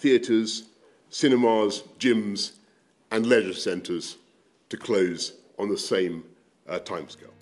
theatres, cinemas, gyms, and leisure centres to close on the same uh, timescale.